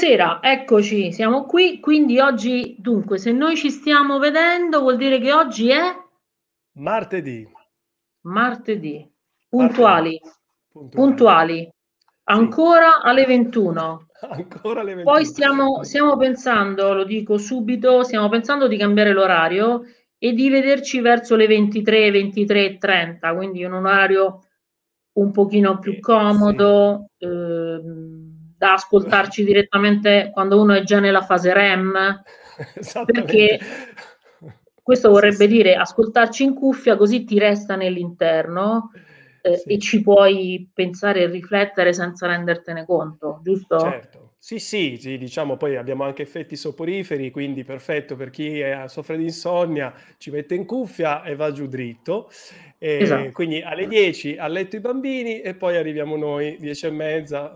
Buonasera, eccoci, siamo qui. Quindi oggi, dunque, se noi ci stiamo vedendo, vuol dire che oggi è martedì. Martedì. Puntuali. Puntuali. Puntuali. Ancora alle 21. Ancora alle 21. Poi stiamo, stiamo pensando, lo dico subito, stiamo pensando di cambiare l'orario e di vederci verso le 23, 23 e 30, quindi un orario un pochino più eh, comodo. Sì. Eh, da ascoltarci direttamente quando uno è già nella fase REM, perché questo vorrebbe dire ascoltarci in cuffia così ti resta nell'interno eh, sì. e ci puoi pensare e riflettere senza rendertene conto, giusto? Certo. Sì, sì, sì, diciamo, poi abbiamo anche effetti soporiferi, quindi perfetto per chi è, eh, soffre di insonnia, ci mette in cuffia e va giù dritto. E esatto. Quindi alle 10 a letto i bambini e poi arriviamo noi, 10 e mezza,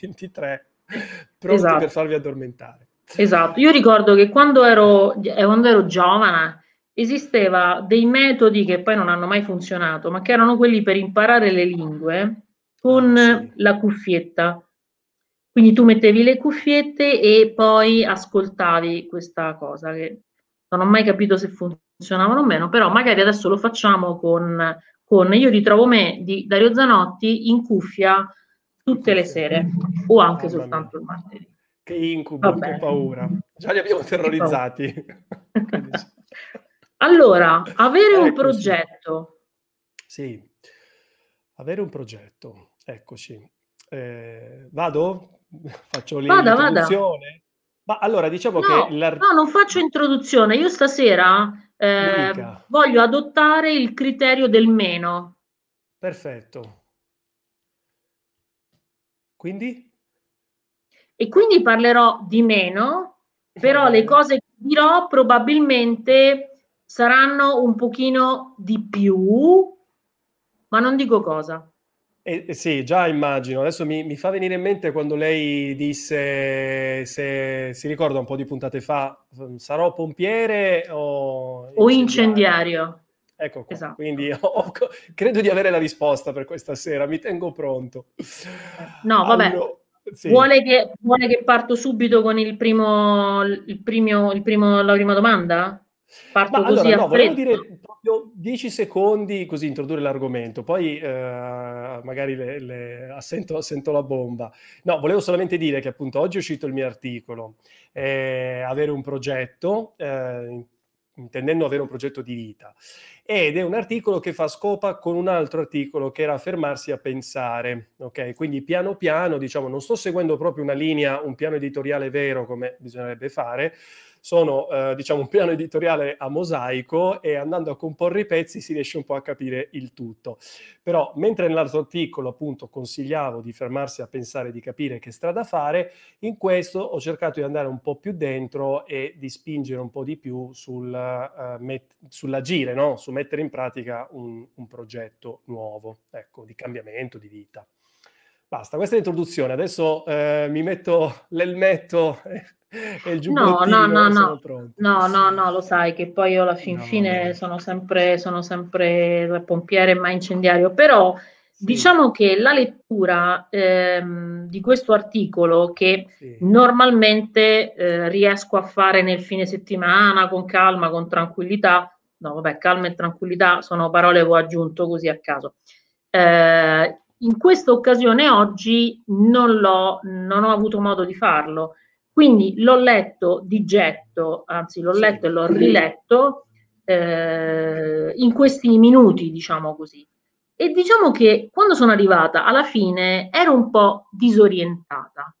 23, pronti esatto. per farvi addormentare. Esatto, io ricordo che quando ero, eh, quando ero giovane esisteva dei metodi che poi non hanno mai funzionato, ma che erano quelli per imparare le lingue ah, con ah, sì. la cuffietta quindi tu mettevi le cuffiette e poi ascoltavi questa cosa che non ho mai capito se funzionavano o meno, però magari adesso lo facciamo con, con Io ritrovo me di Dario Zanotti in cuffia tutte le sere o anche ah, soltanto il martedì. Che incubo, Vabbè. che paura. Già li abbiamo terrorizzati. allora, avere eccoci. un progetto. Sì, avere un progetto, eccoci. Eh, vado? Faccio vada, l'introduzione? Vada. Ma allora diciamo no, che... No, non faccio introduzione. Io stasera eh, voglio adottare il criterio del meno. Perfetto. Quindi? E quindi parlerò di meno, però le cose che dirò probabilmente saranno un pochino di più, ma non dico cosa. Eh, sì, già immagino. Adesso mi, mi, fa venire in mente quando lei disse, se si ricorda un po' di puntate fa, sarò pompiere o... Incendiario? O incendiario. Ecco qua. Esatto. Quindi oh, credo di avere la risposta per questa sera, mi tengo pronto. No, vabbè. Allora, sì. vuole, che, vuole, che, parto subito con il primo, il primo, il primo la prima domanda? Parto Ma così allora, no, volevo dire proprio 10 secondi così introdurre l'argomento, poi eh, magari le, le assento, ah, assento, la bomba. No, volevo solamente dire che appunto oggi è uscito il mio articolo, eh, avere un progetto, eh, intendendo avere un progetto di vita, ed è un articolo che fa scopa con un altro articolo che era fermarsi a pensare, ok? Quindi piano piano, diciamo, non sto seguendo proprio una linea, un piano editoriale vero come bisognerebbe fare, sono eh, diciamo un piano editoriale a mosaico e andando a comporre i pezzi si riesce un po' a capire il tutto. Però mentre nell'altro articolo appunto consigliavo di fermarsi a pensare di capire che strada fare, in questo ho cercato di andare un po' più dentro e di spingere un po' di più sul, uh, met- sull'agire, no? su mettere in pratica un, un progetto nuovo, ecco, di cambiamento di vita. Basta, questa è l'introduzione. Adesso eh, mi metto l'elmetto e il giubbottino. No, no, no, no. no, no, no, lo sai che poi io alla fin no, fine sono sempre, sono sempre pompiere ma incendiario, però sì. diciamo che la lettura ehm, di questo articolo che sì. normalmente eh, riesco a fare nel fine settimana con calma, con tranquillità, no vabbè, calma e tranquillità sono parole che ho aggiunto così a caso. Eh, in questa occasione oggi non, non ho avuto modo di farlo, quindi l'ho letto di getto, anzi l'ho letto e l'ho riletto eh, in questi minuti, diciamo così. E diciamo che quando sono arrivata alla fine ero un po' disorientata.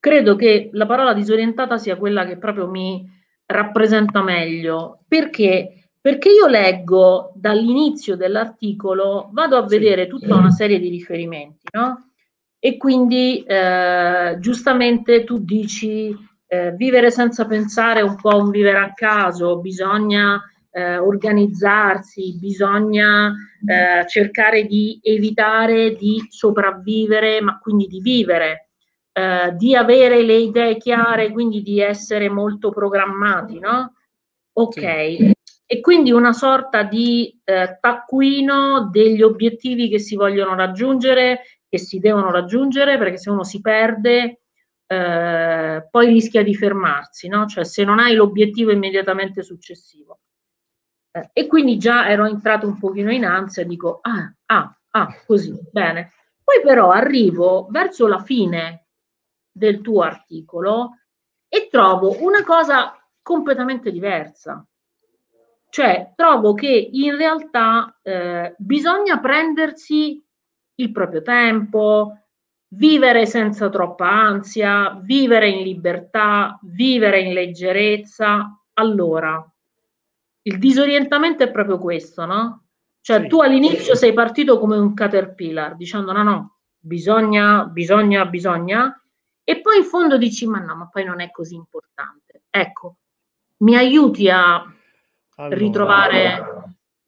Credo che la parola disorientata sia quella che proprio mi rappresenta meglio, perché perché io leggo dall'inizio dell'articolo, vado a vedere tutta una serie di riferimenti, no? E quindi eh, giustamente tu dici eh, vivere senza pensare è un po' un vivere a caso, bisogna eh, organizzarsi, bisogna mm. eh, cercare di evitare di sopravvivere, ma quindi di vivere, eh, di avere le idee chiare, quindi di essere molto programmati, no? Ok, sì e quindi una sorta di eh, taccuino degli obiettivi che si vogliono raggiungere, che si devono raggiungere, perché se uno si perde eh, poi rischia di fermarsi, no? cioè se non hai l'obiettivo immediatamente successivo. Eh, e quindi già ero entrato un pochino in ansia, dico, ah, ah, ah, così, bene. Poi però arrivo verso la fine del tuo articolo e trovo una cosa completamente diversa. Cioè, trovo che in realtà eh, bisogna prendersi il proprio tempo, vivere senza troppa ansia, vivere in libertà, vivere in leggerezza. Allora, il disorientamento è proprio questo, no? Cioè, sì. tu all'inizio sei partito come un caterpillar, dicendo no, no, bisogna, bisogna, bisogna, e poi in fondo dici ma no, ma poi non è così importante. Ecco, mi aiuti a allora, ritrovare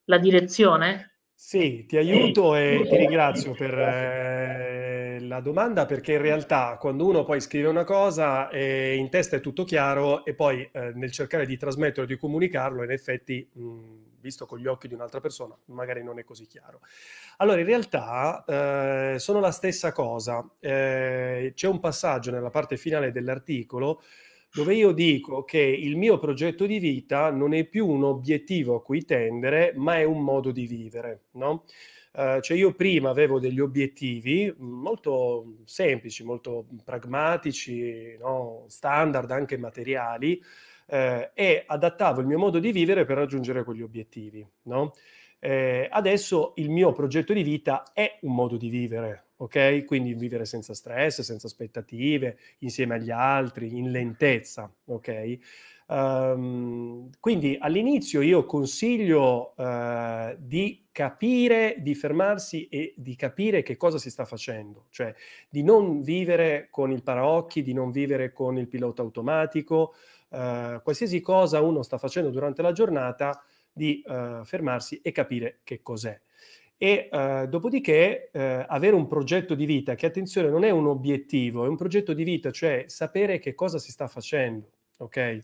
la direzione? Sì, ti aiuto e ti ringrazio per eh, la domanda perché in realtà quando uno poi scrive una cosa eh, in testa è tutto chiaro e poi eh, nel cercare di trasmetterlo, di comunicarlo, in effetti... Mh, visto con gli occhi di un'altra persona, magari non è così chiaro. Allora, in realtà eh, sono la stessa cosa. Eh, c'è un passaggio nella parte finale dell'articolo dove io dico che il mio progetto di vita non è più un obiettivo a cui tendere, ma è un modo di vivere, no? Uh, cioè io prima avevo degli obiettivi mm, molto semplici, molto pragmatici, no? standard, anche materiali, eh, e adattavo il mio modo di vivere per raggiungere quegli obiettivi. No? Eh, adesso il mio progetto di vita è un modo di vivere, ok? Quindi vivere senza stress, senza aspettative, insieme agli altri, in lentezza, ok? Um, quindi all'inizio io consiglio uh, di capire, di fermarsi e di capire che cosa si sta facendo, cioè di non vivere con il paraocchi, di non vivere con il pilota automatico, uh, qualsiasi cosa uno sta facendo durante la giornata, di uh, fermarsi e capire che cos'è e eh, dopodiché eh, avere un progetto di vita che attenzione non è un obiettivo, è un progetto di vita, cioè sapere che cosa si sta facendo, ok?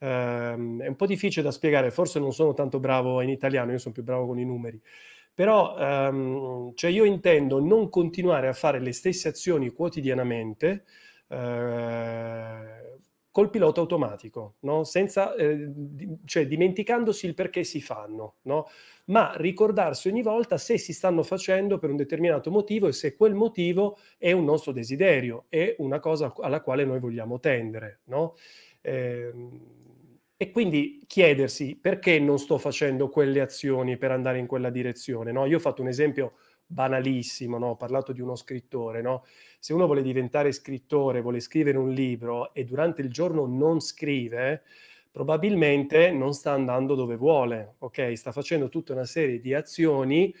Um, è un po' difficile da spiegare, forse non sono tanto bravo in italiano, io sono più bravo con i numeri. Però um, cioè io intendo non continuare a fare le stesse azioni quotidianamente, eh, col pilota automatico, no? Senza, eh, di, cioè dimenticandosi il perché si fanno, no? ma ricordarsi ogni volta se si stanno facendo per un determinato motivo e se quel motivo è un nostro desiderio, è una cosa alla quale noi vogliamo tendere. No? Eh, e quindi chiedersi perché non sto facendo quelle azioni per andare in quella direzione. Io ho fatto un esempio banalissimo, ho parlato di uno scrittore se uno vuole diventare scrittore, vuole scrivere un libro e durante il giorno non scrive, probabilmente non sta andando dove vuole, ok? Sta facendo tutta una serie di azioni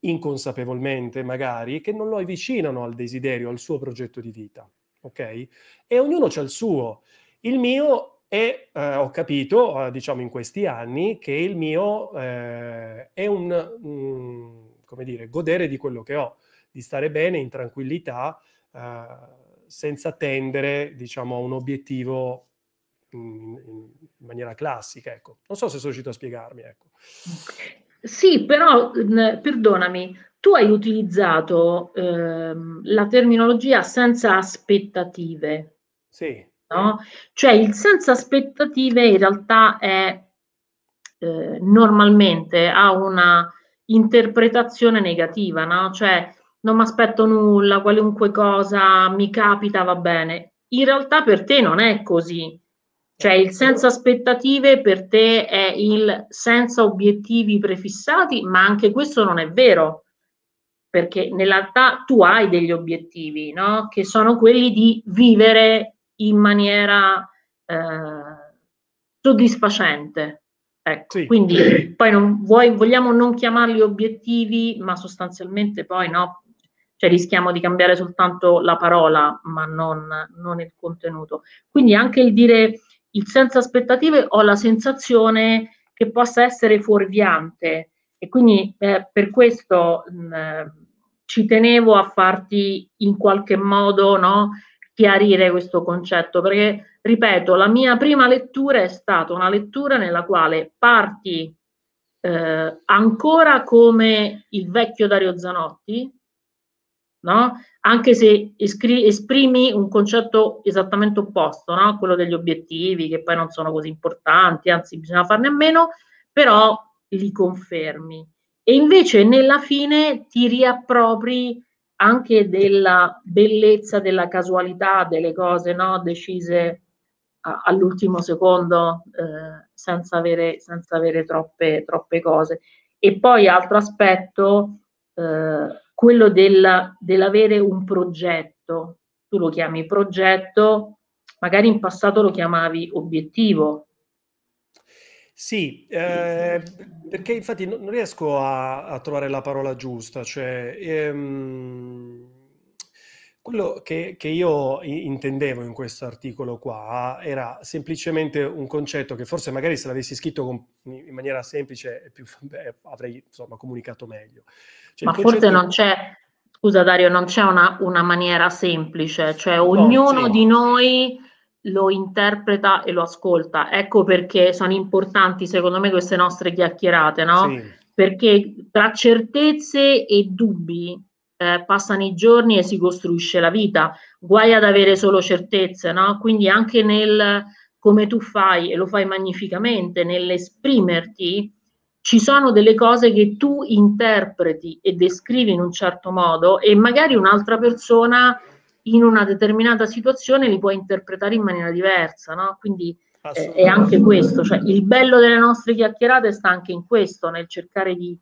inconsapevolmente magari che non lo avvicinano al desiderio, al suo progetto di vita, ok? E ognuno ha il suo. Il mio è, eh, ho capito, eh, diciamo in questi anni, che il mio eh, è un, mm, come dire, godere di quello che ho, di stare bene in tranquillità, eh, senza tendere diciamo, a un obiettivo in, in, maniera classica. Ecco. Non so se sono riuscito a spiegarmi. Ecco. Sì, però mh, perdonami, tu hai utilizzato ehm, la terminologia senza aspettative. Sì. No? Cioè il senza aspettative in realtà è eh, normalmente ha una interpretazione negativa, no? Cioè non mi aspetto nulla, qualunque cosa mi capita va bene. In realtà per te non è così. Cioè il senza aspettative per te è il senza obiettivi prefissati, ma anche questo non è vero, perché in realtà tu hai degli obiettivi, no? che sono quelli di vivere in maniera eh, soddisfacente. Ecco, sì. quindi poi non vuoi, vogliamo non chiamarli obiettivi, ma sostanzialmente poi no, cioè rischiamo di cambiare soltanto la parola, ma non, non il contenuto. Quindi anche il dire il senza aspettative ho la sensazione che possa essere fuorviante e quindi eh, per questo mh, mm, eh, ci tenevo a farti in qualche modo no, chiarire questo concetto, perché ripeto, la mia prima lettura è stata una lettura nella quale parti eh, ancora come il vecchio Dario Zanotti, no? anche se escri- esprimi un concetto esattamente opposto, no? quello degli obiettivi, che poi non sono così importanti, anzi bisogna farne a meno, però li confermi. E invece nella fine ti riappropri anche della bellezza, della casualità, delle cose no? decise all'ultimo secondo eh, senza, avere, senza avere troppe, troppe cose. E poi altro aspetto eh, quello del, dell'avere un progetto. Tu lo chiami progetto, magari in passato lo chiamavi obiettivo. Sì, eh, perché infatti non riesco a, a, trovare la parola giusta, cioè ehm, quello che, che io intendevo in questo articolo qua era semplicemente un concetto che forse magari se l'avessi scritto con, in maniera semplice più, beh, avrei insomma, comunicato meglio. Cioè, Ma forse non c'è, scusa Dario, non c'è una, una maniera semplice, cioè ognuno no, sì. di noi lo interpreta e lo ascolta. Ecco perché sono importanti secondo me queste nostre chiacchierate, no? Sì. Perché tra certezze e dubbi eh, passano i giorni e si costruisce la vita, guai ad avere solo certezze, no? Quindi anche nel come tu fai, e lo fai magnificamente, nell'esprimerti, ci sono delle cose che tu interpreti e descrivi in un certo modo e magari un'altra persona in una determinata situazione li può interpretare in maniera diversa, no? Quindi eh, è anche questo, cioè il bello delle nostre chiacchierate sta anche in questo, nel cercare di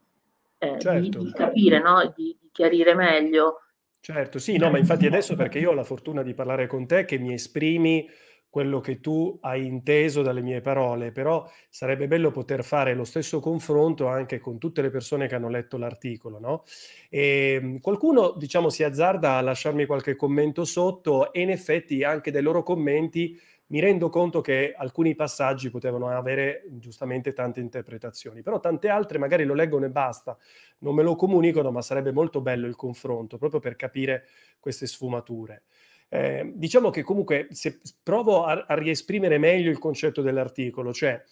eh, certo. di, di, capire, no? di, di chiarire meglio. Certo, sì, no, ma infatti adesso perché io ho la fortuna di parlare con te che mi esprimi quello che tu hai inteso dalle mie parole, però sarebbe bello poter fare lo stesso confronto anche con tutte le persone che hanno letto l'articolo. No? E ehm, qualcuno diciamo, si azzarda a lasciarmi qualche commento sotto e in effetti anche dai loro commenti mi rendo conto che alcuni passaggi potevano avere giustamente tante interpretazioni, però tante altre magari lo leggono e basta, non me lo comunicano, ma sarebbe molto bello il confronto proprio per capire queste sfumature. Eh, diciamo che comunque se provo a, a riesprimere meglio il concetto dell'articolo, cioè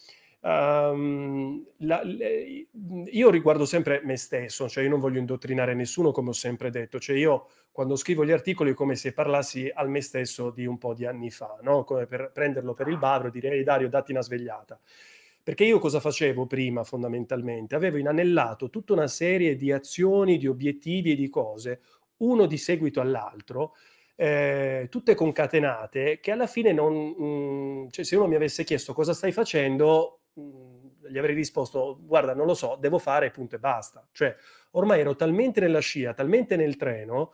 Um, la, le, io riguardo sempre me stesso, cioè io non voglio indottrinare nessuno, come ho sempre detto, cioè io quando scrivo gli articoli è come se parlassi al me stesso di un po' di anni fa, no? come per prenderlo per il bavro e dire, ehi Dario, datti una svegliata. Perché io cosa facevo prima fondamentalmente? Avevo inanellato tutta una serie di azioni, di obiettivi e di cose, uno di seguito all'altro, eh, tutte concatenate, che alla fine non... Mh, mm, cioè, se uno mi avesse chiesto cosa stai facendo, Mm, gli avrei risposto guarda non lo so, devo fare punto e basta. Cioè ormai ero talmente nella scia, talmente nel treno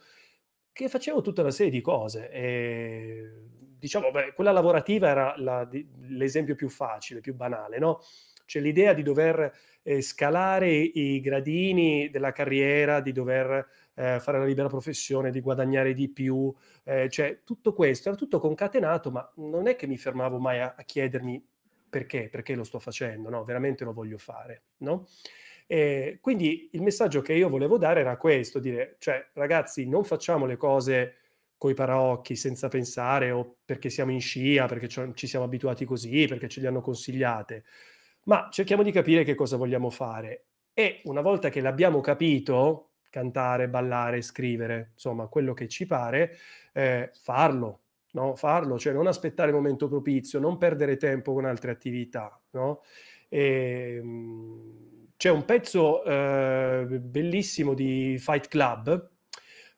che facevo tutta una serie di cose. E, diciamo, beh, quella lavorativa era la, l'esempio più facile, più banale, no? Cioè l'idea di dover eh, scalare i gradini della carriera, di dover eh, fare la libera professione, di guadagnare di più, eh, cioè tutto questo era tutto concatenato, ma non è che mi fermavo mai a, a chiedermi perché, perché lo sto facendo, no? veramente lo voglio fare. No? E quindi il messaggio che io volevo dare era questo, dire, cioè ragazzi non facciamo le cose coi paraocchi senza pensare o perché siamo in scia, perché ci siamo abituati così, perché ce li hanno consigliate, ma cerchiamo di capire che cosa vogliamo fare. E una volta che l'abbiamo capito, cantare, ballare, scrivere, insomma quello che ci pare, eh, farlo, no? farlo, cioè non aspettare il momento propizio, non perdere tempo con altre attività. No? E, ehm, c'è un pezzo eh, bellissimo di Fight Club.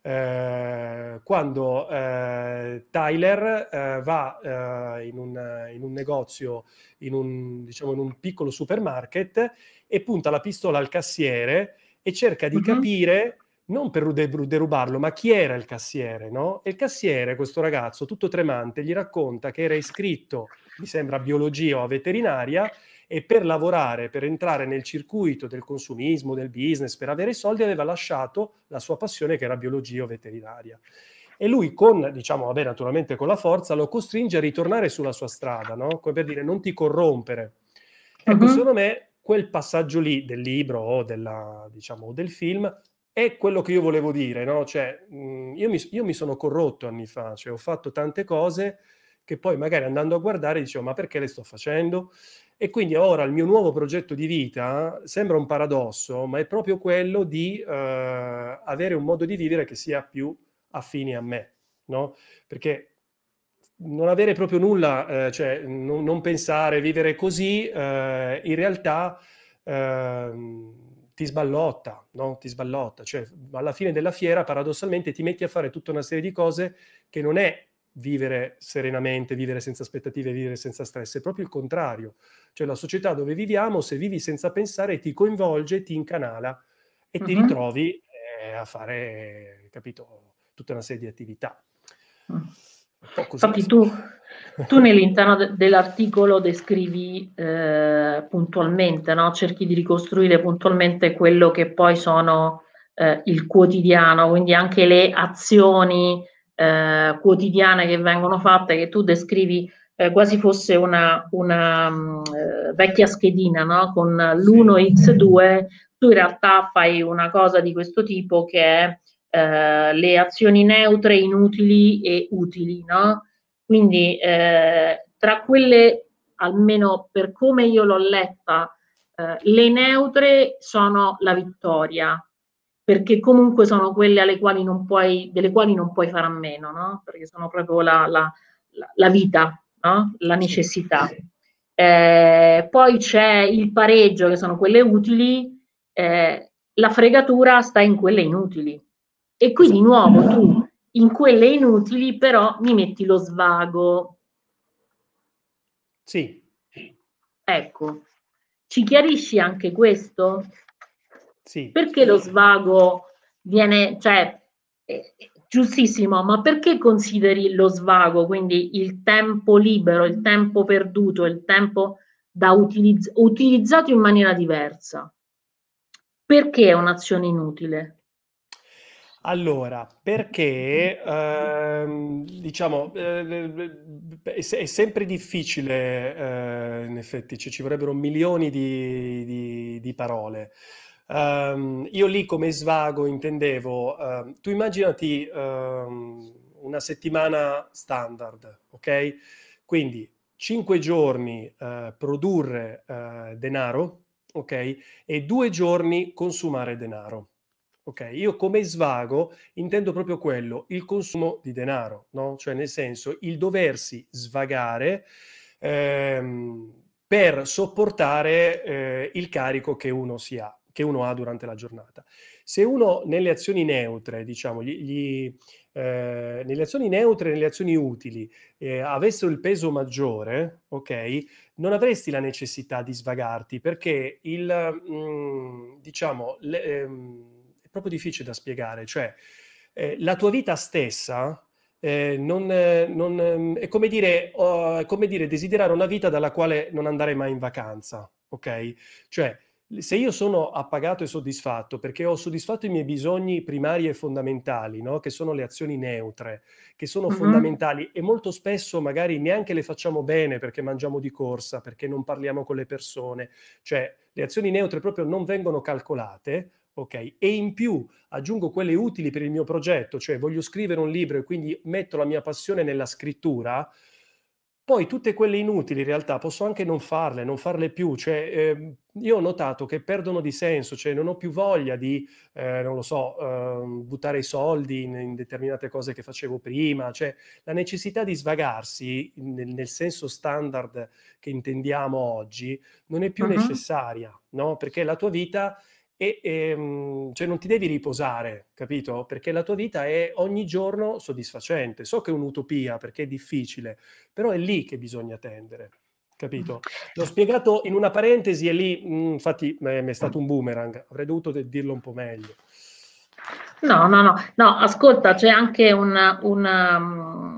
Eh, quando eh, Tyler eh, va eh, in un, in, un, negozio, in un, diciamo, in un piccolo supermarket e punta la pistola al cassiere e cerca di mm-hmm. capire non per derubarlo, ma chi era il cassiere, no? E il cassiere, questo ragazzo, tutto tremante, gli racconta che era iscritto, mi sembra, a biologia o a veterinaria e per lavorare, per entrare nel circuito del consumismo, del business, per avere i soldi, aveva lasciato la sua passione che era biologia o veterinaria. E lui con, diciamo, vabbè, naturalmente con la forza, lo costringe a ritornare sulla sua strada, no? Come per dire, non ti corrompere. Ecco, uh-huh. secondo me quel passaggio lì del libro o della, diciamo, del film è quello che io volevo dire, no? Cioè, io mi, io mi, sono corrotto anni fa, cioè ho fatto tante cose che poi magari andando a guardare dicevo ma perché le sto facendo? E quindi ora il mio nuovo progetto di vita sembra un paradosso, ma è proprio quello di eh, avere un modo di vivere che sia più affine a me, no? Perché non avere proprio nulla, eh, cioè non, non, pensare, vivere così, eh, in realtà... Eh, ti sballotta, no? ti sballotta, cioè alla fine della fiera paradossalmente ti metti a fare tutta una serie di cose che non è vivere serenamente, vivere senza aspettative, vivere senza stress, è proprio il contrario, cioè la società dove viviamo, se vivi senza pensare, ti coinvolge, ti incanala e uh-huh. ti ritrovi eh, a fare, capito, tutta una serie di attività. Uh-huh. Infatti tu, tu nell'interno de- dell'articolo descrivi eh, puntualmente, no? cerchi di ricostruire puntualmente quello che poi sono eh, il quotidiano, quindi anche le azioni eh, quotidiane che vengono fatte, che tu descrivi eh, quasi fosse una, una um, vecchia schedina no? con l'1x2, tu in realtà fai una cosa di questo tipo che è eh, le azioni neutre, inutili e utili, no? Quindi eh, tra quelle, almeno per come io l'ho letta, eh, le neutre sono la vittoria, perché comunque sono quelle quali puoi, delle quali non puoi fare a meno, no? Perché sono proprio la, la, la vita, no? La necessità. Eh, poi c'è il pareggio, che sono quelle utili, eh, la fregatura sta in quelle inutili. E qui di esatto. nuovo tu in quelle inutili però mi metti lo svago. Sì. Ecco, ci chiarisci anche questo? Sì. Perché lo svago viene, cioè, eh, giustissimo, ma perché consideri lo svago, quindi il tempo libero, il tempo perduto, il tempo da utilizz- utilizzato in maniera diversa? Perché è un'azione inutile? Allora, perché ehm, diciamo eh, eh è, sempre difficile, eh, in effetti, cioè, ci vorrebbero milioni di, di- di parole. Ehm, io lì come svago intendevo, ehm, tu immaginati ehm, una settimana standard, ok? Quindi cinque giorni eh, produrre eh, denaro, ok? E due giorni consumare denaro. Ok, io come svago intendo proprio quello, il consumo di denaro, no? Cioè nel senso il doversi svagare ehm, per sopportare eh, il carico che uno, si ha, che uno ha, durante la giornata. Se uno nelle azioni neutre, diciamo, gli, gli, eh, nelle azioni neutre, nelle azioni utili, eh, avessero il peso maggiore, ok, non avresti la necessità di svagarti perché il, mh, mm, diciamo, le, ehm, è proprio difficile da spiegare, cioè eh, la tua vita stessa eh, non, non, è come dire, oh, come dire desiderare una vita dalla quale non andare mai in vacanza, ok? Cioè, se io sono appagato e soddisfatto perché ho soddisfatto i miei bisogni primari e fondamentali, no? che sono le azioni neutre, che sono uh-huh. fondamentali e molto spesso magari neanche le facciamo bene perché mangiamo di corsa, perché non parliamo con le persone, cioè le azioni neutre proprio non vengono calcolate, ok? E in più aggiungo quelle utili per il mio progetto, cioè voglio scrivere un libro e quindi metto la mia passione nella scrittura, poi tutte quelle inutili in realtà posso anche non farle, non farle più, cioè eh, io ho notato che perdono di senso, cioè non ho più voglia di, eh, non lo so, eh, buttare i soldi in, in, determinate cose che facevo prima, cioè la necessità di svagarsi nel, nel senso standard che intendiamo oggi non è più uh-huh. necessaria, no? Perché la tua vita e ehm, cioè non ti devi riposare, capito? Perché la tua vita è ogni giorno soddisfacente. So che è un'utopia perché è difficile, però è lì che bisogna tendere. Capito? L'ho spiegato in una parentesi e lì, mm, infatti, eh, mi è stato un boomerang. Avrei dovuto de- dirlo un po' meglio. No, no, no. no ascolta, c'è anche un, un,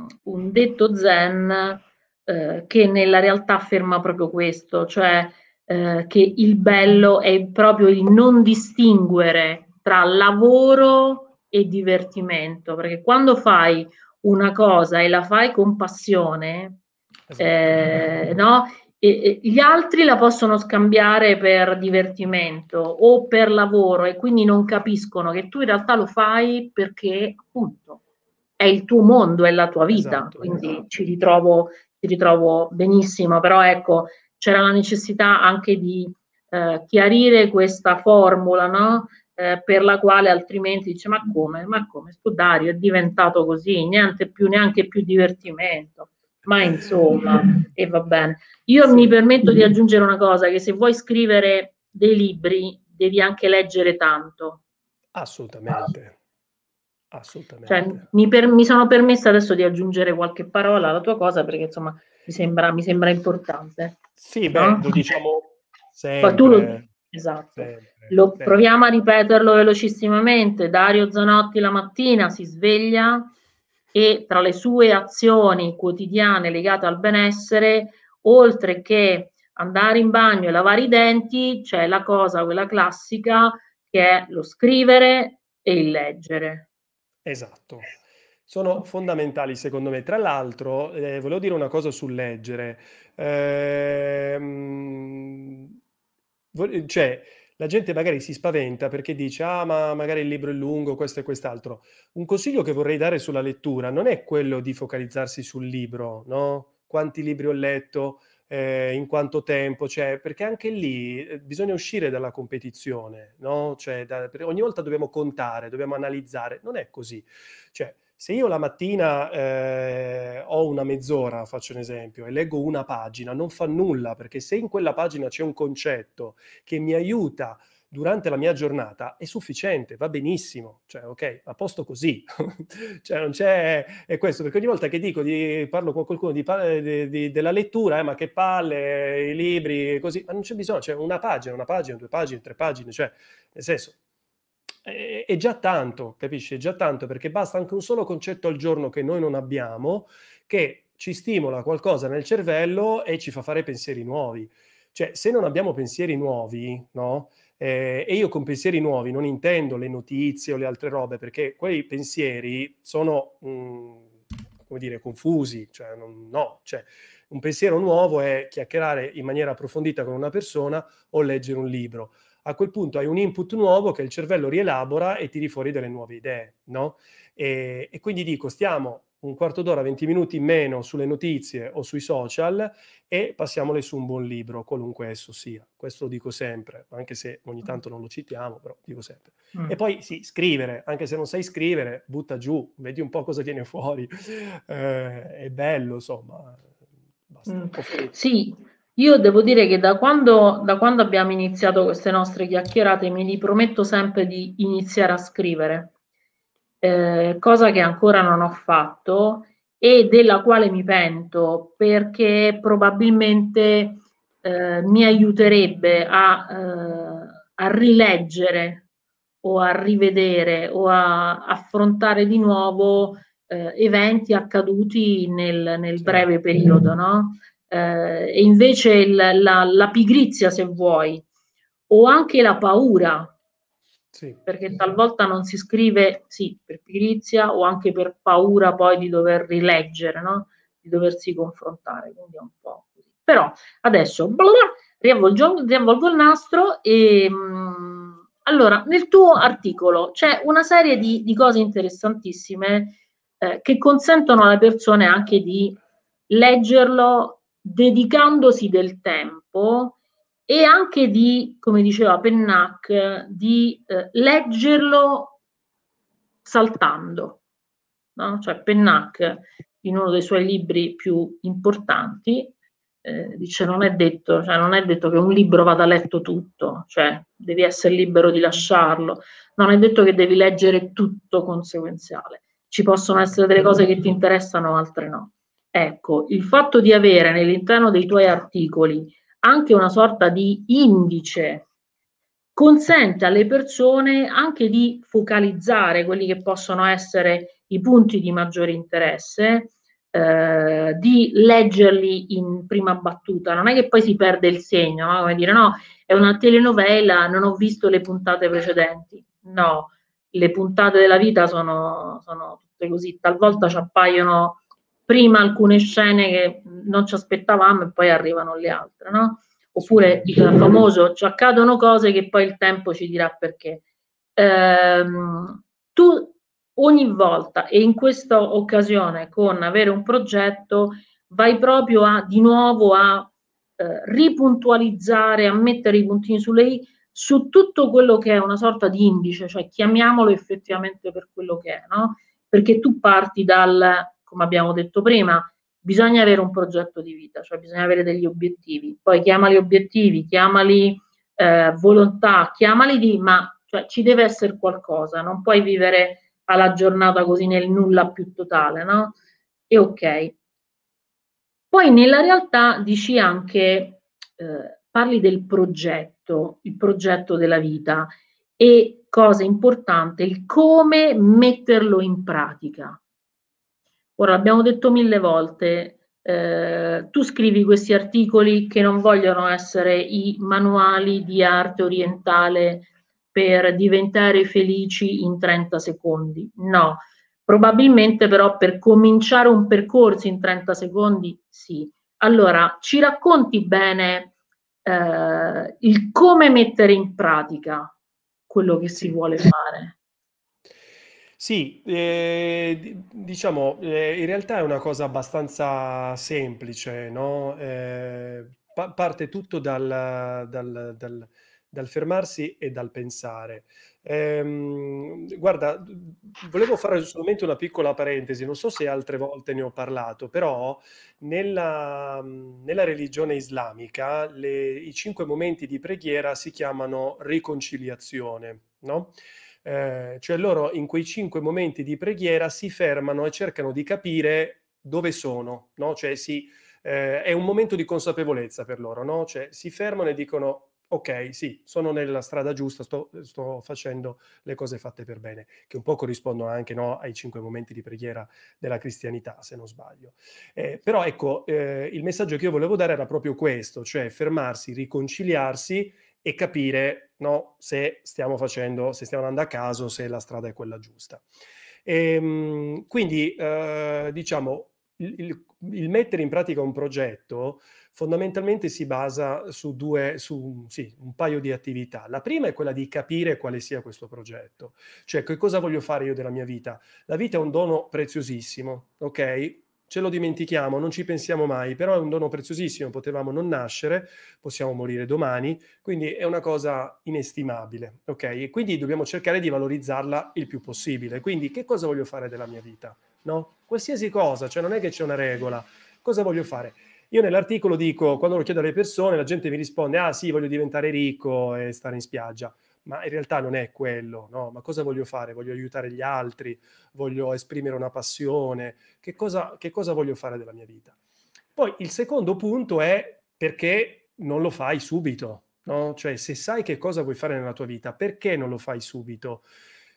mm, un detto zen eh, che nella realtà afferma proprio questo, cioè eh, che il bello è proprio il non distinguere tra lavoro e divertimento, perché quando fai una cosa e la fai con passione, esatto. eh, no? E, e gli altri la possono scambiare per divertimento o per lavoro e quindi non capiscono che tu in realtà lo fai perché appunto è il tuo mondo, è la tua vita, esatto, quindi esatto. Ci, ritrovo, ci ritrovo benissimo, però ecco, c'era la necessità anche di eh, chiarire questa formula, no? Eh, per la quale altrimenti dice ma come, ma come studario è diventato così, niente più, neanche più divertimento ma insomma, e va bene. Io sì. mi permetto di mm-hmm. aggiungere una cosa, che se vuoi scrivere dei libri devi anche leggere tanto. Assolutamente. Assolutamente. Cioè, mi, per, mi, sono permessa adesso di aggiungere qualche parola alla tua cosa perché insomma mi sembra, mi sembra importante. Sì, beh, no? lo diciamo sempre. tu lo, esatto. Sempre, lo sempre. Proviamo a ripeterlo velocissimamente. Dario Zanotti la mattina si sveglia e tra le sue azioni quotidiane legate al benessere, oltre che andare in bagno e lavare i denti, c'è la cosa, quella classica, che è lo scrivere e il leggere Esatto. Sono fondamentali secondo me. Tra l'altro, eh, volevo dire una cosa sul leggere. Ehm, cioè, la gente magari si spaventa perché dice, ah, ma magari il libro è lungo, questo e quest'altro. Un consiglio che vorrei dare sulla lettura non è quello di focalizzarsi sul libro, no? Quanti libri ho letto, eh, in quanto tempo cioè, perché anche lì eh, bisogna uscire dalla competizione, no? Cioè, da, ogni volta dobbiamo contare, dobbiamo analizzare, non è così. Cioè, se io la mattina eh, ho una mezz'ora, faccio un esempio, e leggo una pagina, non fa nulla, perché se in quella pagina c'è un concetto che mi aiuta a durante la mia giornata è sufficiente, va benissimo, cioè ok, a posto così, cioè non c'è, è questo, perché ogni volta che dico, di, parlo con qualcuno di, di, di della lettura, eh, ma che palle, i libri, così, ma non c'è bisogno, cioè una pagina, una pagina, due pagine, tre pagine, cioè nel senso, è, è già tanto, capisci, è già tanto, perché basta anche un solo concetto al giorno che noi non abbiamo, che ci stimola qualcosa nel cervello e ci fa fare pensieri nuovi. Cioè, se non abbiamo pensieri nuovi, no? Eh, e io con pensieri nuovi non intendo le notizie o le altre robe, perché quei pensieri sono, mh, mm, come dire, confusi, cioè non, no, cioè un pensiero nuovo è chiacchierare in maniera approfondita con una persona o leggere un libro. A quel punto hai un input nuovo che il cervello rielabora e tiri fuori delle nuove idee, no? E, e quindi dico, stiamo un quarto d'ora, 20 minuti meno sulle notizie o sui social e passiamole su un buon libro, qualunque esso sia. Questo lo dico sempre, anche se ogni tanto non lo citiamo, però dico sempre. Mm. E poi sì, scrivere, anche se non sai scrivere, butta giù, vedi un po' cosa viene fuori. Eh, è bello, insomma. Mm. Sì, io devo dire che da quando, da quando abbiamo iniziato queste nostre chiacchierate mi riprometto sempre di iniziare a scrivere eh, cosa che ancora non ho fatto e della quale mi pento perché probabilmente eh, mi aiuterebbe a, eh, a, rileggere o a rivedere o a affrontare di nuovo eh, eventi accaduti nel, nel breve periodo, no? Eh, e invece il, la, la pigrizia, se vuoi, o anche la paura sì. Perché talvolta non si scrive, sì, per pigrizia o anche per paura poi di dover rileggere, no? di doversi confrontare, quindi è un po' così. Però adesso bla, riavvolgo, riavvolgo il nastro e... Mh, mm, allora, nel tuo articolo c'è una serie di, di cose interessantissime eh, che consentono alle persone anche di leggerlo dedicandosi del tempo e anche di, come diceva Pennac, di eh, leggerlo saltando. No? Cioè Pennac, in uno dei suoi libri più importanti, eh, dice non è, detto, cioè, non è detto che un libro vada letto tutto, cioè devi essere libero di lasciarlo, non è detto che devi leggere tutto conseguenziale, ci possono essere delle cose che ti interessano, altre no. Ecco, il fatto di avere nell'interno dei tuoi articoli anche una sorta di indice consente alle persone anche di focalizzare quelli che possono essere i punti di maggiore interesse, eh, di leggerli in prima battuta. Non è che poi si perde il segno, no? come dire no, è una telenovela, non ho visto le puntate precedenti. No, le puntate della vita sono, sono tutte così, talvolta ci appaiono prima alcune scene che non ci aspettavamo e poi arrivano le altre, no? Oppure il famoso ci accadono cose che poi il tempo ci dirà perché. Ehm, tu ogni volta e in questa occasione con avere un progetto vai proprio a di nuovo a eh, ripuntualizzare, a mettere i puntini sulle i su tutto quello che è una sorta di indice, cioè chiamiamolo effettivamente per quello che è, no? Perché tu parti dal come abbiamo detto prima, bisogna avere un progetto di vita, cioè bisogna avere degli obiettivi. Poi chiamali obiettivi, chiamali eh, volontà, chiamali di, ma cioè, ci deve essere qualcosa, non puoi vivere alla giornata così nel nulla più totale, no? E ok. Poi nella realtà dici anche, eh, parli del progetto, il progetto della vita e cosa importante, il come metterlo in pratica. Ora, abbiamo detto mille volte, eh, tu scrivi questi articoli che non vogliono essere i manuali di arte orientale per diventare felici in 30 secondi. No, probabilmente però per cominciare un percorso in 30 secondi sì. Allora, ci racconti bene eh, il come mettere in pratica quello che si vuole fare? Sì, eh, diciamo, eh, in realtà è una cosa abbastanza semplice, no? Eh, pa- parte tutto dal, dal, dal, dal, fermarsi e dal pensare. Ehm, guarda, volevo fare solamente una piccola parentesi, non so se altre volte ne ho parlato, però nella, nella religione islamica le, i cinque momenti di preghiera si chiamano riconciliazione, no? Eh, cioè loro in quei cinque momenti di preghiera si fermano e cercano di capire dove sono, no? Cioè si, eh, è un momento di consapevolezza per loro, no? Cioè si fermano e dicono ok, sì, sono nella strada giusta, sto, sto, facendo le cose fatte per bene, che un po' corrispondono anche no, ai cinque momenti di preghiera della cristianità, se non sbaglio. Eh, però ecco, eh, il messaggio che io volevo dare era proprio questo, cioè fermarsi, riconciliarsi e capire no, se stiamo facendo, se stiamo andando a caso, se la strada è quella giusta. E, ehm, quindi, eh, diciamo, il, il, mettere in pratica un progetto fondamentalmente si basa su, due, su sì, un paio di attività. La prima è quella di capire quale sia questo progetto, cioè che cosa voglio fare io della mia vita. La vita è un dono preziosissimo, ok? ce lo dimentichiamo, non ci pensiamo mai, però è un dono preziosissimo, potevamo non nascere, possiamo morire domani, quindi è una cosa inestimabile, ok? E quindi dobbiamo cercare di valorizzarla il più possibile. Quindi che cosa voglio fare della mia vita? No? Qualsiasi cosa, cioè non è che c'è una regola. Cosa voglio fare? Io nell'articolo dico, quando lo chiedo alle persone, la gente mi risponde, ah sì, voglio diventare ricco e stare in spiaggia ma in realtà non è quello, no? Ma cosa voglio fare? Voglio aiutare gli altri, voglio esprimere una passione, che cosa, che cosa voglio fare della mia vita? Poi il secondo punto è perché non lo fai subito, no? Cioè se sai che cosa vuoi fare nella tua vita, perché non lo fai subito?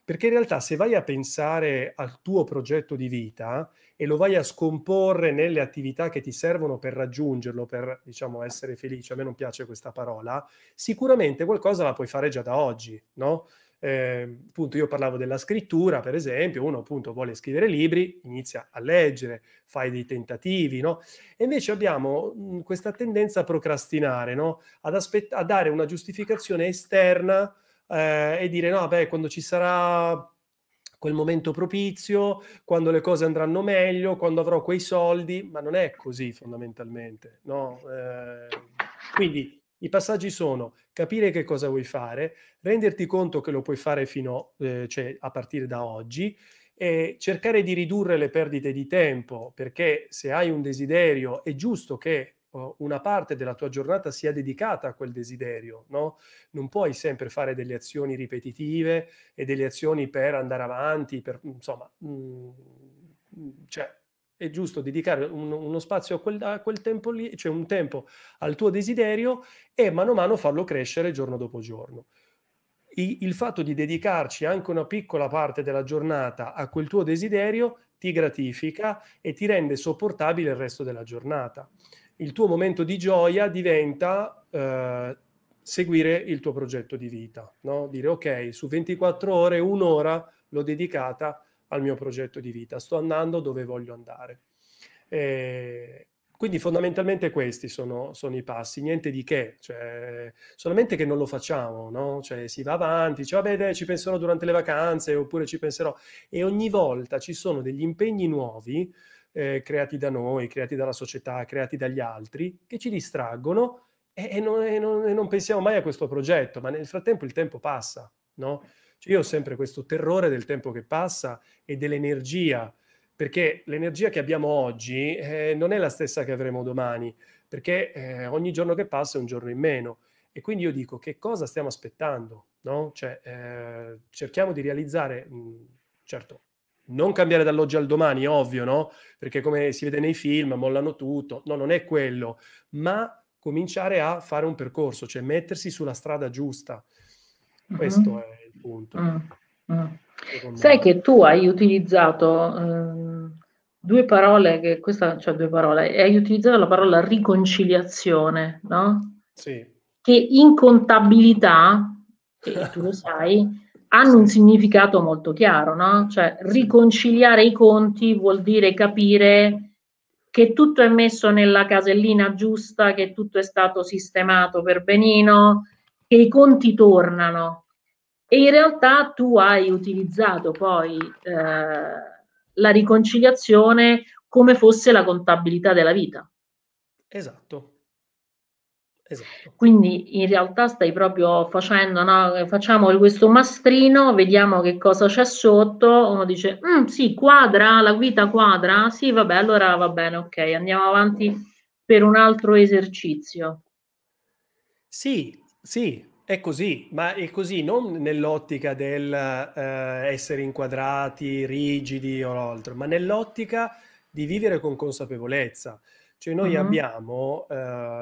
Perché in realtà se vai a pensare al tuo progetto di vita e lo vai a scomporre nelle attività che ti servono per raggiungerlo, per diciamo essere felice, a me non piace questa parola, sicuramente qualcosa la puoi fare già da oggi, no? Eh, appunto io parlavo della scrittura, per esempio, uno appunto vuole scrivere libri, inizia a leggere, fai dei tentativi, no? E invece abbiamo mh, mhmm, questa tendenza a procrastinare, no? Ad aspett- a dare una giustificazione esterna eh, e dire no, beh, quando ci sarà quel momento propizio, quando le cose andranno meglio, quando avrò quei soldi, ma non è così fondamentalmente. No? Eh, quindi i passaggi sono capire che cosa vuoi fare, renderti conto che lo puoi fare fino, eh, cioè a partire da oggi, e cercare di ridurre le perdite di tempo, perché se hai un desiderio è giusto che una parte della tua giornata sia dedicata a quel desiderio, no? Non puoi sempre fare delle azioni ripetitive e delle azioni per andare avanti, per, insomma, mh, mm, mm, cioè, è giusto dedicare un, uno spazio a quel, a quel, tempo lì, cioè un tempo al tuo desiderio e mano a mano farlo crescere giorno dopo giorno. I, il fatto di dedicarci anche una piccola parte della giornata a quel tuo desiderio ti gratifica e ti rende sopportabile il resto della giornata il tuo momento di gioia diventa eh, seguire il tuo progetto di vita, no? dire ok, su 24 ore, un'ora l'ho dedicata al mio progetto di vita, sto andando dove voglio andare. E quindi fondamentalmente questi sono, sono, i passi, niente di che, cioè, solamente che non lo facciamo, no? cioè, si va avanti, dice, vabbè ci penserò durante le vacanze oppure ci penserò e ogni volta ci sono degli impegni nuovi eh, creati da noi, creati dalla società, creati dagli altri, che ci distraggono e, e, non, e, non, e non, pensiamo mai a questo progetto, ma nel frattempo il tempo passa, no? cioè io ho sempre questo terrore del tempo che passa e dell'energia, perché l'energia che abbiamo oggi eh, non è la stessa che avremo domani, perché eh, ogni giorno che passa è un giorno in meno. E quindi io dico che cosa stiamo aspettando? No? Cioè, eh, cerchiamo di realizzare, mh, certo, non cambiare dall'oggi al domani, ovvio, no? Perché come si vede nei film, mollano tutto. No, non è quello, ma cominciare a fare un percorso, cioè mettersi sulla strada giusta. Mm-hmm. Questo mm-hmm. è il punto. Mm-hmm. Sai me. che tu hai utilizzato eh, due parole, che questa, cioè due parole, hai utilizzato la parola riconciliazione, no? Sì. Che in contabilità, e tu lo sai, hanno un significato molto chiaro, no? Cioè riconciliare i conti vuol dire capire che tutto è messo nella casellina giusta, che tutto è stato sistemato per benino, che i conti tornano. E in realtà tu hai utilizzato poi eh, la riconciliazione come fosse la contabilità della vita. Esatto, Esatto. Quindi in realtà stai proprio facendo, no? facciamo questo mastrino, vediamo che cosa c'è sotto, uno dice, mm, sì, quadra, la guida quadra, sì, vabbè, allora va bene, ok, andiamo avanti per un altro esercizio. Sì, sì, è così, ma è così non nell'ottica del eh, essere inquadrati, rigidi o altro, ma nell'ottica di vivere con consapevolezza. Cioè noi mm-hmm. abbiamo eh,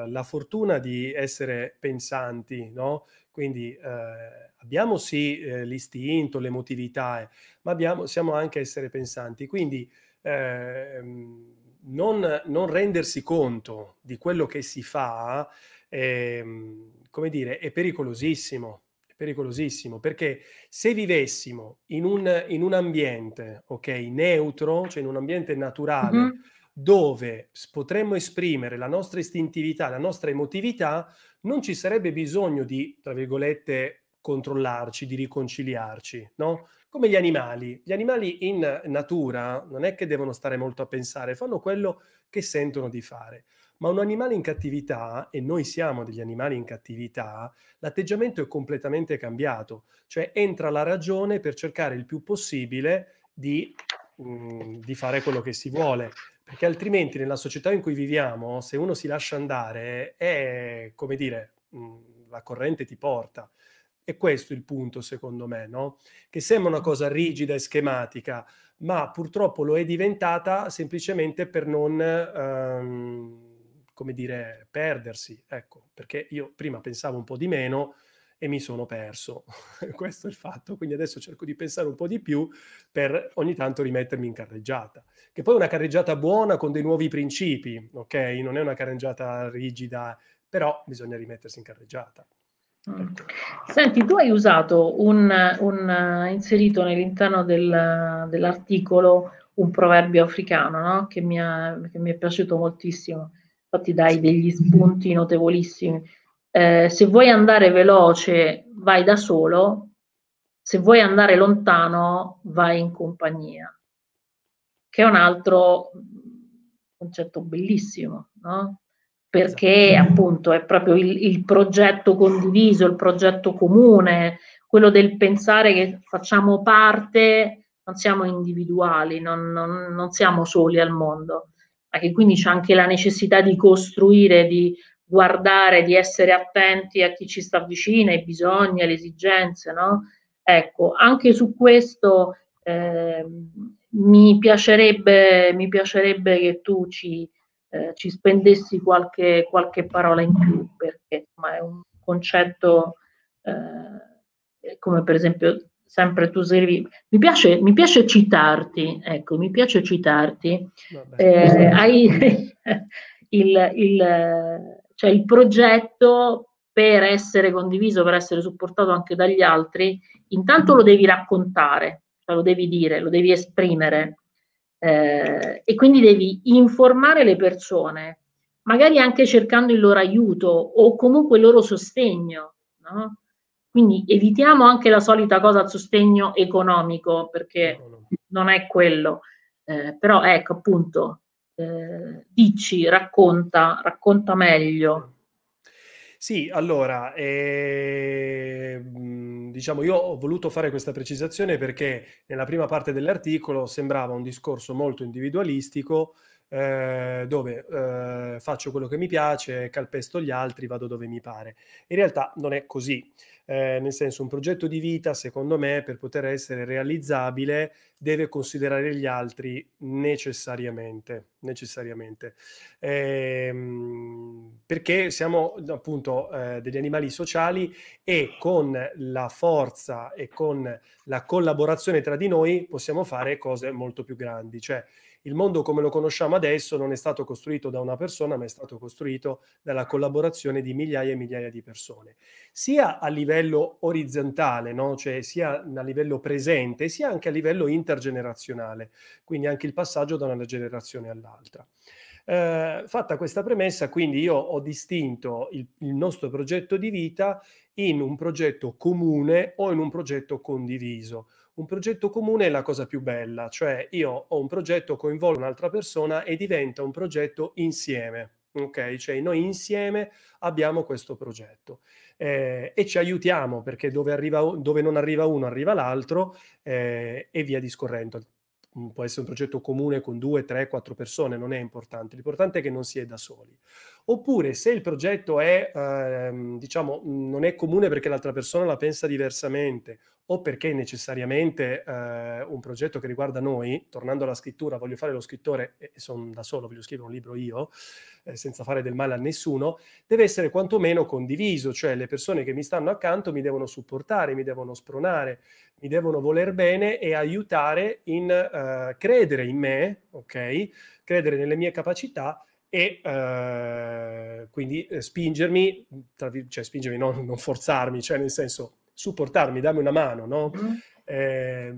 la fortuna di essere pensanti, no? Quindi eh, abbiamo sì eh, l'istinto, l'emotività, eh, ma abbiamo, siamo anche essere pensanti. Quindi ehm, non, non, rendersi conto di quello che si fa è, ehm, come dire, è pericolosissimo. È pericolosissimo perché se vivessimo in un, in un ambiente ok neutro, cioè in un ambiente naturale, mm-hmm dove potremmo esprimere la nostra istintività, la nostra emotività, non ci sarebbe bisogno di, tra virgolette, controllarci, di riconciliarci, no? Come gli animali. Gli animali in natura non è che devono stare molto a pensare, fanno quello che sentono di fare. Ma un animale in cattività, e noi siamo degli animali in cattività, l'atteggiamento è completamente cambiato, cioè entra la ragione per cercare il più possibile di, mh, mm, di fare quello che si vuole. Perché altrimenti nella società in cui viviamo, se uno si lascia andare, è come dire, mh, mm, la corrente ti porta. E questo è il punto, secondo me, no? che sembra una cosa rigida e schematica, ma purtroppo lo è diventata semplicemente per non, ehm, come dire, perdersi. Ecco, perché io prima pensavo un po' di meno, e mi sono perso. Questo è il fatto. Quindi adesso cerco di pensare un po' di più per ogni tanto rimettermi in carreggiata. Che poi è una carreggiata buona con dei nuovi principi, ok? Non è una carreggiata rigida, però bisogna rimettersi in carreggiata. Mm. Ecco. Senti, tu hai usato un, un inserito nell'interno del, dell'articolo un proverbio africano no? che, mi ha, che, mi è piaciuto moltissimo. Infatti, dai degli spunti notevolissimi eh, se vuoi andare veloce vai da solo, se vuoi andare lontano vai in compagnia, che è un altro concetto bellissimo, no? perché esatto. appunto è proprio il, il, progetto condiviso, il progetto comune, quello del pensare che facciamo parte, non siamo individuali, non, non, non siamo soli al mondo, ma che quindi c'è anche la necessità di costruire, di guardare, di essere attenti a chi ci sta vicino, ai bisogni, alle esigenze, no? Ecco, anche su questo eh, mi, piacerebbe, mi, piacerebbe, che tu ci, eh, ci spendessi qualche, qualche, parola in più, perché insomma, è un concetto eh, come per esempio sempre tu servi. Mi piace, mi piace citarti, ecco, mi piace citarti. Vabbè, eh, hai il, il cioè il progetto per essere condiviso, per essere supportato anche dagli altri, intanto lo devi raccontare, cioè lo devi dire, lo devi esprimere eh, e quindi devi informare le persone, magari anche cercando il loro aiuto o comunque il loro sostegno. No? Quindi evitiamo anche la solita cosa al sostegno economico, perché non è quello. Eh, però ecco appunto eh, dici, racconta, racconta meglio. Sì, allora, eh, diciamo, io ho voluto fare questa precisazione perché nella prima parte dell'articolo sembrava un discorso molto individualistico, eh, dove eh, faccio quello che mi piace, calpesto gli altri, vado dove mi pare. In realtà non è così. Eh, nel senso, un progetto di vita, secondo me, per poter essere realizzabile, deve considerare gli altri necessariamente. necessariamente. Ehm, perché siamo appunto eh, degli animali sociali e con la forza e con la collaborazione tra di noi possiamo fare cose molto più grandi. Cioè, il mondo come lo conosciamo adesso non è stato costruito da una persona, ma è stato costruito dalla collaborazione di migliaia e migliaia di persone, sia a livello orizzontale, no? cioè sia a livello presente, sia anche a livello intergenerazionale, quindi anche il passaggio da una generazione all'altra. Eh, fatta questa premessa, quindi io ho distinto il, il nostro progetto di vita in un progetto comune o in un progetto condiviso un progetto comune è la cosa più bella, cioè io ho un progetto, coinvolgo un'altra persona e diventa un progetto insieme. Ok, cioè noi insieme abbiamo questo progetto eh, e ci aiutiamo perché dove, arriva, dove, non arriva uno arriva l'altro eh, e via discorrendo. Mm, può essere un progetto comune con due, tre, quattro persone, non è importante. L'importante è che non si è da soli. Oppure se il progetto è, eh, diciamo, mm, non è comune perché l'altra persona la pensa diversamente o perché necessariamente eh, un progetto che riguarda noi, tornando alla scrittura, voglio fare lo scrittore e sono da solo, voglio scrivere un libro io, eh, senza fare del male a nessuno, deve essere quantomeno condiviso, cioè le persone che mi stanno accanto mi devono supportare, mi devono spronare, mi devono voler bene e aiutare in eh, credere in me, ok? Credere nelle mie capacità e eh, quindi eh, spingermi, tra, cioè spingermi, non, non forzarmi, cioè nel senso supportarmi, dammi una mano, no? Eh,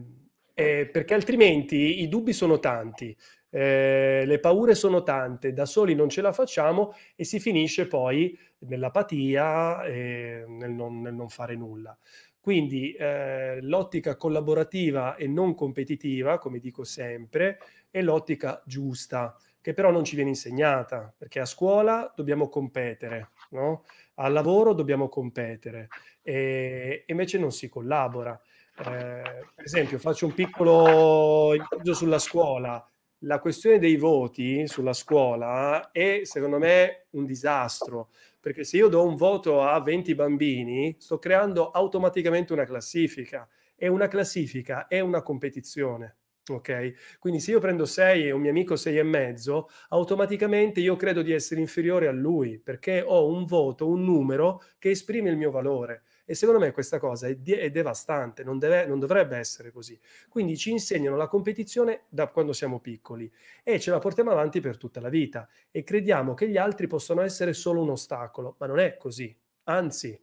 eh, perché altrimenti i dubbi sono tanti, eh, le paure sono tante, da soli non ce la facciamo e si finisce poi nell'apatia e nel non, nel non fare nulla. Quindi eh, l'ottica collaborativa e non competitiva, come dico sempre, è l'ottica giusta, che però non ci viene insegnata, perché a scuola dobbiamo competere, no? Al lavoro dobbiamo competere e, invece non si collabora. Eh, per esempio, faccio un piccolo incontro sulla scuola. La questione dei voti sulla scuola è, secondo me, un disastro, perché se io do un voto a 20 bambini, sto creando automaticamente una classifica e una classifica è una competizione. Ok? Quindi se io prendo 6 e un mio amico 6 e mezzo, automaticamente io credo di essere inferiore a lui perché ho un voto, un numero che esprime il mio valore. E secondo me questa cosa è, è devastante, non, deve- non, dovrebbe essere così. Quindi ci insegnano la competizione da quando siamo piccoli e ce la portiamo avanti per tutta la vita e crediamo che gli altri possano essere solo un ostacolo, ma non è così anzi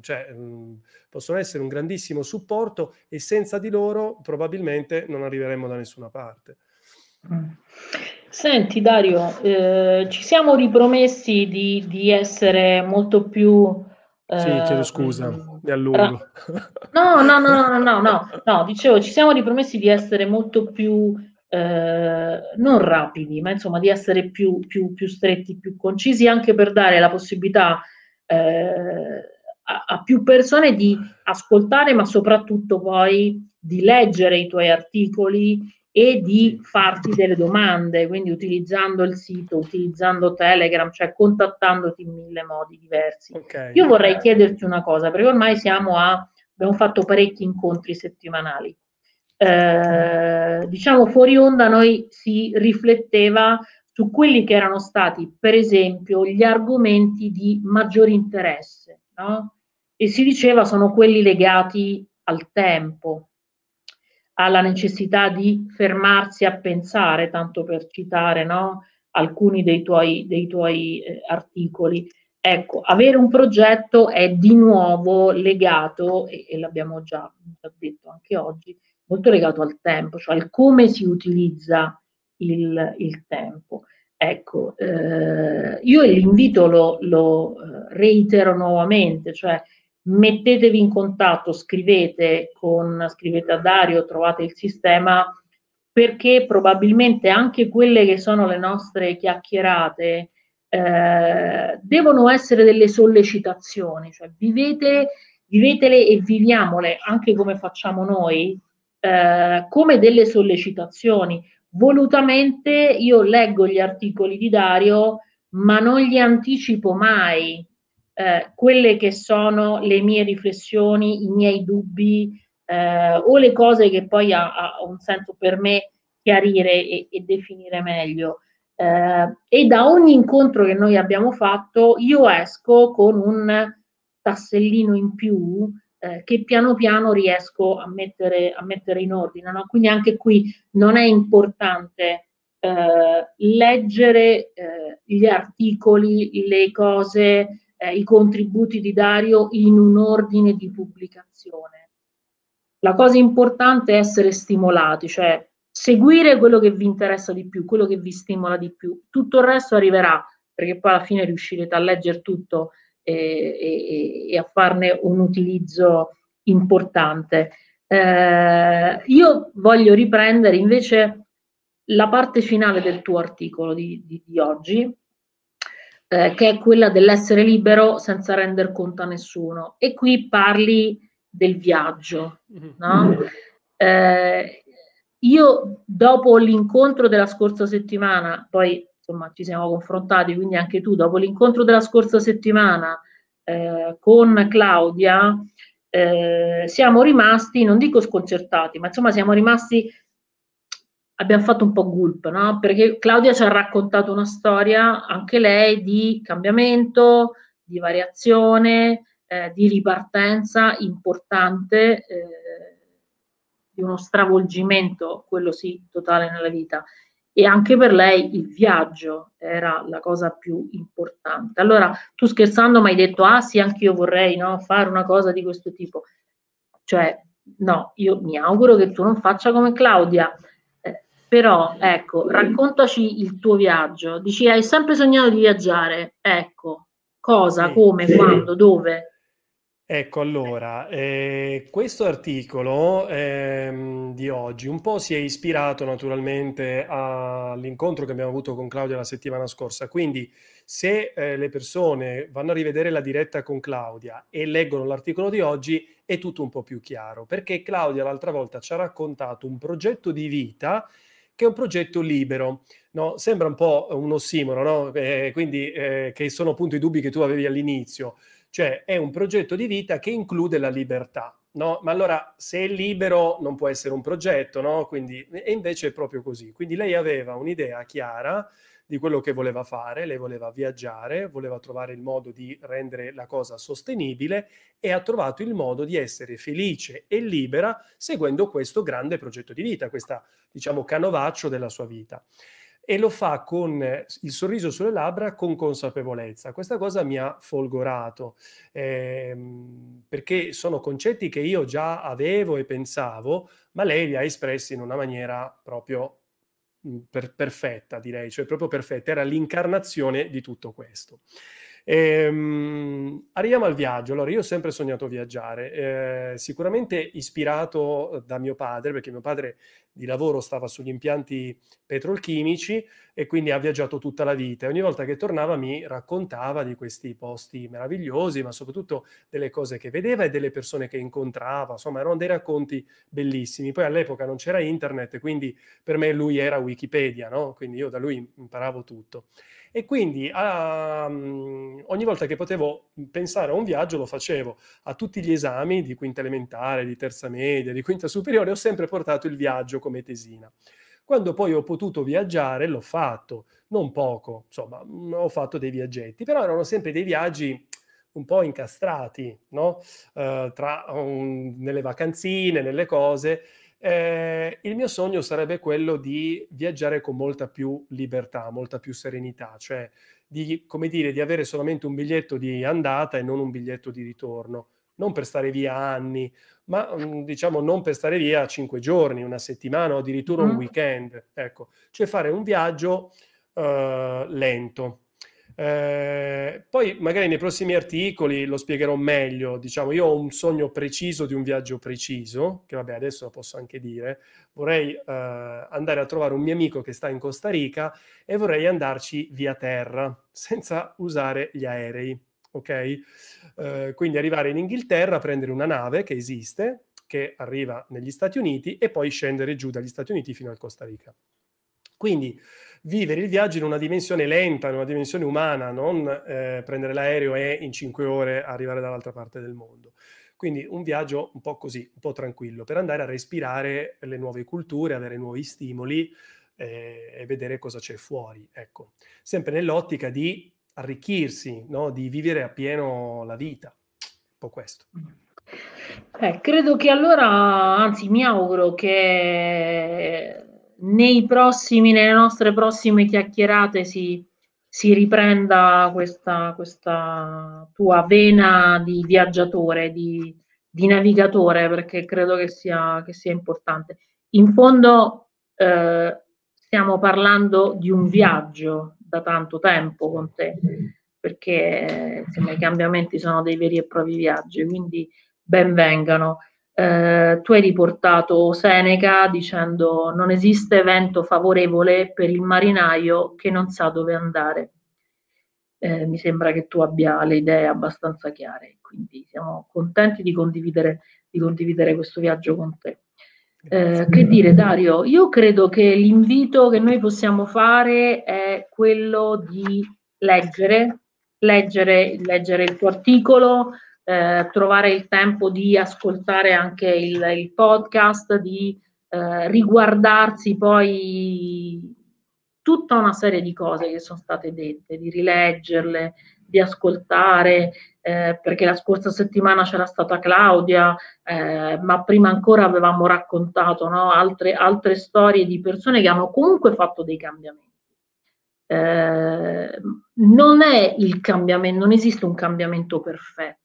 cioè, mhmm, possono essere un grandissimo supporto e senza di loro probabilmente non arriveremmo da nessuna parte. Mm. Senti Dario, eh, ci siamo ripromessi di, di essere molto più... Eh, sì, chiedo scusa, mi allungo. No, no, no, no, no, no, no, dicevo, ci siamo ripromessi di essere molto più... Eh, non rapidi, ma insomma di essere più, più, più stretti, più concisi, anche per dare la possibilità eh, a, a, più persone di ascoltare, ma soprattutto poi di leggere i tuoi articoli e di farti delle domande, quindi utilizzando il sito, utilizzando Telegram, cioè contattandoti in mille modi diversi. Okay. Io vorrei chiederti una cosa, perché ormai siamo a, abbiamo fatto parecchi incontri settimanali. Eh, diciamo fuori onda noi si rifletteva su quelli che erano stati, per esempio, gli argomenti di maggior interesse, no? e si diceva sono quelli legati al tempo, alla necessità di fermarsi a pensare, tanto per citare no? alcuni dei tuoi, dei tuoi eh, articoli. Ecco, avere un progetto è di nuovo legato, e, e l'abbiamo già, già detto anche oggi, molto legato al tempo, cioè al come si utilizza il, il tempo. Ecco, eh, io l'invito lo, lo, eh, reitero nuovamente, cioè mettetevi in contatto, scrivete, con, scrivete a Dario, trovate il sistema, perché probabilmente anche quelle che sono le nostre chiacchierate eh, devono essere delle sollecitazioni, cioè vivete, vivetele e viviamole anche come facciamo noi, eh, come delle sollecitazioni, volutamente io leggo gli articoli di Dario, ma non gli anticipo mai eh, quelle che sono le mie riflessioni, i miei dubbi eh, o le cose che poi ha, ha, un senso per me chiarire e, e definire meglio. Eh, e da ogni incontro che noi abbiamo fatto io esco con un tassellino in più eh, che piano piano riesco a mettere, a mettere in ordine. No? Quindi anche qui non è importante eh, leggere eh, gli articoli, le cose, eh, i contributi di Dario in un ordine di pubblicazione. La cosa importante è essere stimolati, cioè seguire quello che vi interessa di più, quello che vi stimola di più. Tutto il resto arriverà, perché poi alla fine riuscirete a leggere tutto e, e, a farne un utilizzo importante. Eh, io voglio riprendere invece la parte finale del tuo articolo di, di, di oggi, eh, che è quella dell'essere libero senza render conto a nessuno. E qui parli del viaggio. Mm-hmm. No? Eh, io dopo l'incontro della scorsa settimana, poi insomma ci siamo confrontati, quindi anche tu dopo l'incontro della scorsa settimana eh, con Claudia eh, siamo rimasti, non dico sconcertati, ma insomma siamo rimasti, abbiamo fatto un po' gulp, no? perché Claudia ci ha raccontato una storia, anche lei, di cambiamento, di variazione, eh, di ripartenza importante, eh, di uno stravolgimento, quello sì, totale nella vita e anche per lei il viaggio era la cosa più importante. Allora, tu scherzando mi hai detto, ah sì, anche io vorrei no, fare una cosa di questo tipo. Cioè, no, io mi auguro che tu non faccia come Claudia, eh, però ecco, raccontaci il tuo viaggio. Dici, hai sempre sognato di viaggiare, ecco, cosa, come, quando, dove? Ecco, allora, eh, questo articolo ehm, di oggi un po' si è ispirato naturalmente all'incontro che abbiamo avuto con Claudia la settimana scorsa, quindi se eh, le persone vanno a rivedere la diretta con Claudia e leggono l'articolo di oggi è tutto un po' più chiaro, perché Claudia l'altra volta ci ha raccontato un progetto di vita che è un progetto libero. No? Sembra un po' un ossimoro, no? eh, quindi eh, che sono appunto i dubbi che tu avevi all'inizio, cioè è un progetto di vita che include la libertà. No? Ma allora se è libero non può essere un progetto, no? Quindi, e invece è proprio così. Quindi lei aveva un'idea chiara di quello che voleva fare, lei voleva viaggiare, voleva trovare il modo di rendere la cosa sostenibile e ha trovato il modo di essere felice e libera seguendo questo grande progetto di vita, questo diciamo canovaccio della sua vita e lo fa con eh, il sorriso sulle labbra con consapevolezza. Questa cosa mi ha folgorato ehm, perché sono concetti che io già avevo e pensavo, ma lei li ha espressi in una maniera proprio per, perfetta, direi, cioè proprio perfetta, era l'incarnazione di tutto questo. Ehm, arriviamo al viaggio. Allora, io ho sempre sognato viaggiare, eh, sicuramente ispirato eh, da mio padre, perché mio padre di lavoro stava sugli impianti petrolchimici e quindi ha viaggiato tutta la vita. ogni volta che tornava mi raccontava di questi posti meravigliosi, ma soprattutto delle cose che vedeva e delle persone che incontrava. Insomma, erano dei racconti bellissimi. Poi all'epoca non c'era internet, quindi per me lui era Wikipedia, no? Quindi io da lui imparavo tutto. E quindi a, ehm, ogni volta che potevo pensare a un viaggio lo facevo. A tutti gli esami di quinta elementare, di terza media, di quinta superiore ho sempre portato il viaggio come tesina. Quando poi ho potuto viaggiare l'ho fatto, non poco, insomma, mm, ho fatto dei viaggetti, però erano sempre dei viaggi un po' incastrati, no? eh, tra, um, nelle vacanzine, nelle cose eh, il mio sogno sarebbe quello di viaggiare con molta più libertà, molta più serenità, cioè di, come dire, di avere solamente un biglietto di andata e non un biglietto di ritorno, non per stare via anni, ma mm, diciamo non per stare via cinque giorni, una settimana o addirittura un mm. weekend, ecco, cioè fare un viaggio eh, lento, eh, poi magari nei prossimi articoli lo spiegherò meglio, diciamo, io ho un sogno preciso di un viaggio preciso, che vabbè adesso lo posso anche dire, vorrei eh, andare a trovare un mio amico che sta in Costa Rica e vorrei andarci via terra, senza usare gli aerei, ok? Eh, quindi arrivare in Inghilterra, prendere una nave che esiste, che arriva negli Stati Uniti e poi scendere giù dagli Stati Uniti fino al Costa Rica. Quindi vivere il viaggio in una dimensione lenta, in una dimensione umana, non eh, prendere l'aereo e in cinque ore arrivare dall'altra parte del mondo. Quindi un viaggio un po' così, un po' tranquillo, per andare a respirare le nuove culture, avere nuovi stimoli eh, e vedere cosa c'è fuori. Ecco. Sempre nell'ottica di arricchirsi, no? di vivere appieno la vita. Un po' questo. Eh, credo che allora, anzi mi auguro che nei prossimi, nelle nostre prossime chiacchierate si, si riprenda questa, questa, tua vena di viaggiatore, di, di navigatore, perché credo che sia, che sia importante. In fondo eh, stiamo parlando di un viaggio da tanto tempo con te, perché insomma, i cambiamenti sono dei veri e propri viaggi, quindi benvengano. Eh, tu hai riportato Seneca dicendo non esiste vento favorevole per il marinaio che non sa dove andare. Eh, mi sembra che tu abbia le idee abbastanza chiare, quindi siamo contenti di condividere, di condividere questo viaggio con te. Eh, che dire Dario, io credo che l'invito che noi possiamo fare è quello di leggere, leggere, leggere il tuo articolo, eh, trovare il tempo di ascoltare anche il, il podcast, di eh, riguardarsi poi tutta una serie di cose che sono state dette, di rileggerle, di ascoltare, eh, perché la scorsa settimana c'era stata Claudia, eh, ma prima ancora avevamo raccontato no, altre, altre, storie di persone che hanno comunque fatto dei cambiamenti. Eh, non è il cambiamento, non esiste un cambiamento perfetto.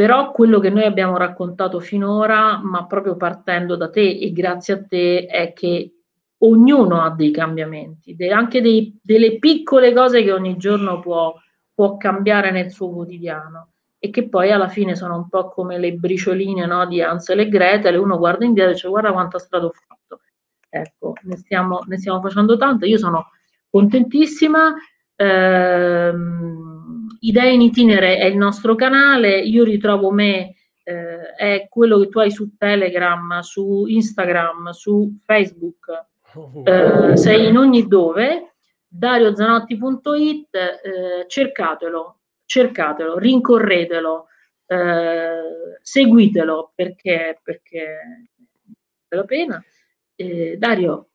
Però quello che noi abbiamo raccontato finora, ma proprio partendo da te e grazie a te, è che ognuno ha dei cambiamenti, anche dei, delle piccole cose che ogni giorno può, può, cambiare nel suo quotidiano e che poi alla fine sono un po' come le bricioline no, di Ansel e Gretel, uno guarda indietro e dice guarda quanta strada ho fatto. Ecco, ne stiamo, ne stiamo facendo tanto, io sono contentissima. Ehm, Idea in itinere è il nostro canale, io ritrovo me, eh, è quello che tu hai su Telegram, su Instagram, su Facebook, eh, sei in ogni dove, dariozanotti.it, eh, cercatelo, cercatelo, rincorretelo, eh, seguitelo perché, perché vale la pena. Eh, Dario,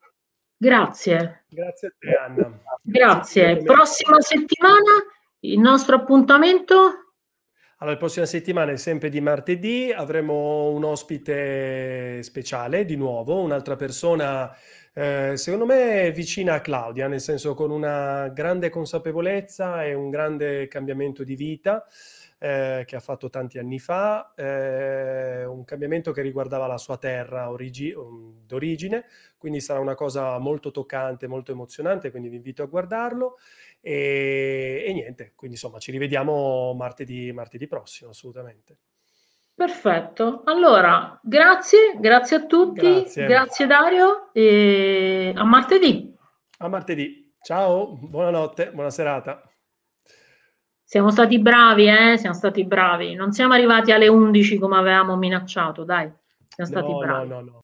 grazie. Grazie a te Anna. Grazie. grazie. Prossima settimana il nostro appuntamento? Allora, la prossima settimana è sempre di martedì, avremo un ospite speciale di nuovo, un'altra persona eh, secondo me vicina a Claudia, nel senso con una grande consapevolezza e un grande cambiamento di vita eh, che ha fatto tanti anni fa, eh, un cambiamento che riguardava la sua terra origi- mm, d'origine, quindi sarà una cosa molto toccante, molto emozionante, quindi vi invito a guardarlo e, e niente, quindi insomma ci rivediamo martedì, martedì prossimo assolutamente. Perfetto, allora grazie, grazie a tutti, grazie, grazie Dario e a martedì. A martedì, ciao, buonanotte, buona serata. Siamo stati bravi, eh? Siamo stati bravi. Non siamo arrivati alle 11 come avevamo minacciato, dai. Siamo stati no, bravi. No, no, no.